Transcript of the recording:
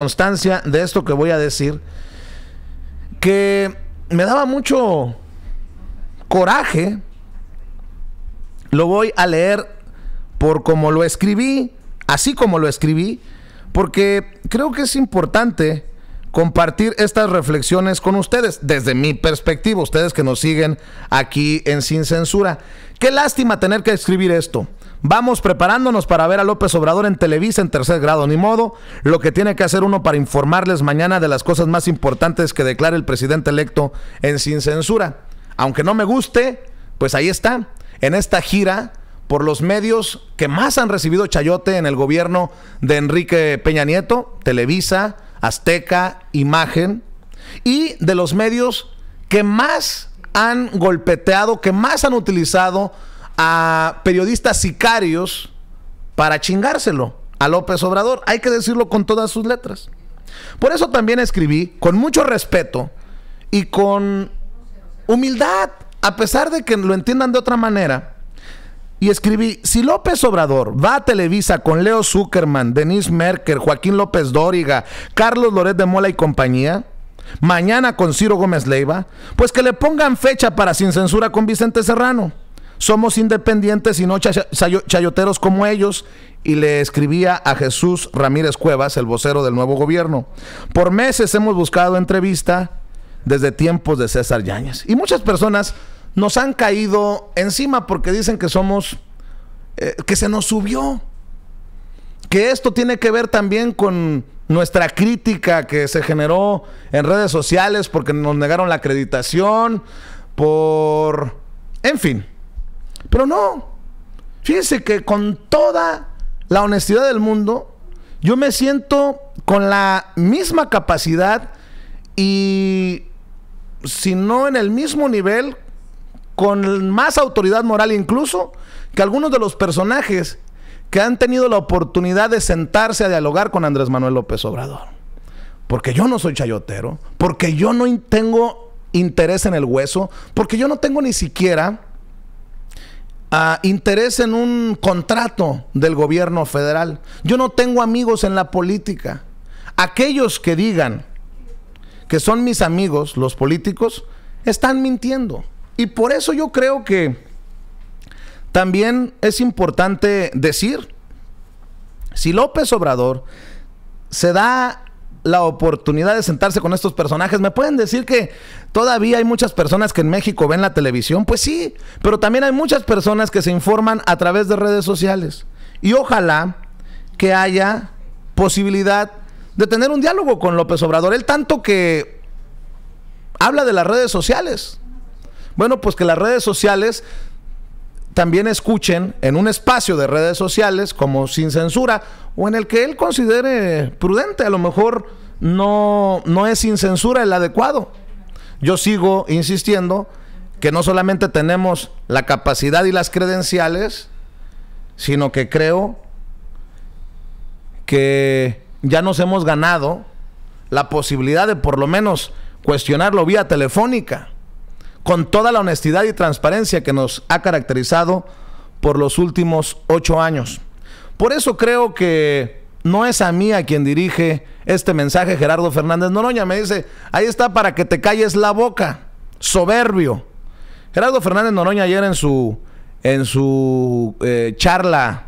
constancia de esto que voy a decir, que me daba mucho coraje. Lo voy a leer por como lo escribí, así como lo escribí, porque creo que es importante compartir estas reflexiones con ustedes, desde mi perspectiva, ustedes que nos siguen aquí en Sin Censura. Qué lástima tener que escribir esto. Vamos preparándonos para ver a López Obrador en Televisa en tercer grado, ni modo. Lo que tiene que hacer uno para informarles mañana de las cosas más importantes que declare el presidente electo en Sin Censura. Aunque no me guste, pues ahí está, en esta gira por los medios que más han recibido chayote en el gobierno de Enrique Peña Nieto, Televisa, Azteca, Imagen, y de los medios que más han golpeteado, que más han utilizado a periodistas sicarios para chingárselo a López Obrador. Hay que decirlo con todas sus letras. Por eso también escribí con mucho respeto y con humildad, a pesar de que lo entiendan de otra manera. Y escribí, si López Obrador va a Televisa con Leo Zuckerman, Denise Merker, Joaquín López Dóriga, Carlos Loret de Mola y compañía, mañana con Ciro Gómez Leiva, pues que le pongan fecha para sin censura con Vicente Serrano. Somos independientes y no chayoteros como ellos. Y le escribía a Jesús Ramírez Cuevas, el vocero del nuevo gobierno. Por meses hemos buscado entrevista desde tiempos de César Yáñez. Y muchas personas nos han caído encima porque dicen que somos, eh, que se nos subió. Que esto tiene que ver también con nuestra crítica que se generó en redes sociales porque nos negaron la acreditación, por... En fin. Pero no. Fíjense que con toda la honestidad del mundo, yo me siento con la misma capacidad y si no en el mismo nivel, con más autoridad moral incluso, que algunos de los personajes que han tenido la oportunidad de sentarse a dialogar con Andrés Manuel López Obrador. Porque yo no soy chayotero, porque yo no tengo interés en el hueso, porque yo no tengo ni siquiera interés en un contrato del gobierno federal. Yo no tengo amigos en la política. Aquellos que digan que son mis amigos, los políticos, están mintiendo. Y por eso yo creo que también es importante decir, si López Obrador se da la oportunidad de sentarse con estos personajes. ¿Me pueden decir que todavía hay muchas personas que en México ven la televisión? Pues sí, pero también hay muchas personas que se informan a través de redes sociales. Y ojalá que haya posibilidad de tener un diálogo con López Obrador. el tanto que habla de las redes sociales. Bueno, pues que las redes sociales también escuchen en un espacio de redes sociales como Sin Censura o en el que él considere prudente. A lo mejor no, no es sin censura el adecuado. Yo sigo insistiendo que no solamente tenemos la capacidad y las credenciales, sino que creo que ya nos hemos ganado la posibilidad de por lo menos cuestionarlo vía telefónica con toda la honestidad y transparencia que nos ha caracterizado por los últimos ocho años. Por eso creo que no es a mí a quien dirige este mensaje Gerardo Fernández Noroña. Me dice, ahí está para que te calles la boca, soberbio. Gerardo Fernández Noroña ayer en su, en su eh, charla